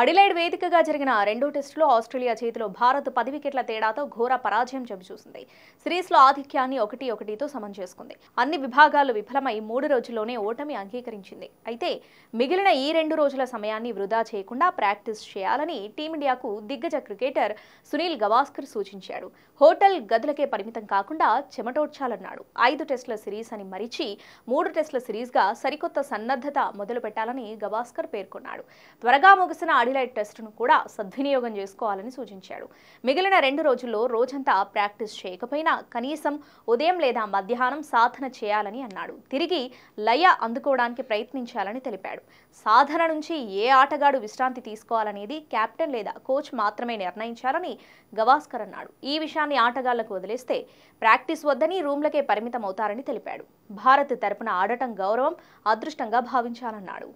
Adelaide వేదికగా జరిగిన రెండో టెస్టులో ఆస్ట్రేలియా చేతిలో భారత్ పది వికెట్ల తేడాతో ఘోర పరాజయం చవిచూసింది సిరీస్లో ఆధిక్యాన్ని ఒకటి ఒకటితో సమం చేసుకుంది అన్ని విభాగాలు విఫలమై మూడు రోజుల్లోనే ఓటమి అంగీకరించింది అయితే మిగిలిన ఈ రెండు రోజుల సమయాన్ని వృధా చేయకుండా ప్రాక్టీస్ చేయాలని టీమిండియాకు దిగ్గజ క్రికెటర్ సునీల్ గవాస్కర్ సూచించాడు హోటల్ గదులకే పరిమితం కాకుండా చెమటోడ్చాలన్నాడు ఐదు టెస్టుల సిరీస్ అని మరిచి మూడు టెస్టుల సిరీస్గా సరికొత్త సన్నద్ధత మొదలుపెట్టాలని గవాస్కర్ పేర్కొన్నాడు త్వరగా ముగిసిన అడిలైట్ టెస్టును కూడా సద్వినియోగం చేసుకోవాలని సూచించాడు మిగిలిన రెండు రోజుల్లో రోజంతా ప్రాక్టీస్ చేయకపోయినా కనీసం ఉదయం లేదా మధ్యాహ్నం సాధన చేయాలని అన్నాడు తిరిగి లయ అందుకోవడానికి ప్రయత్నించాలని తెలిపాడు సాధన నుంచి ఏ ఆటగాడు విశ్రాంతి తీసుకోవాలనేది కెప్టెన్ లేదా కోచ్ మాత్రమే నిర్ణయించాలని గవాస్కర్ అన్నాడు ఈ విషయాన్ని ఆటగాళ్లకు వదిలేస్తే ప్రాక్టీస్ వద్దని రూమ్లకే పరిమితమవుతారని తెలిపాడు భారత్ తరపున ఆడటం గౌరవం అదృష్టంగా భావించాలన్నాడు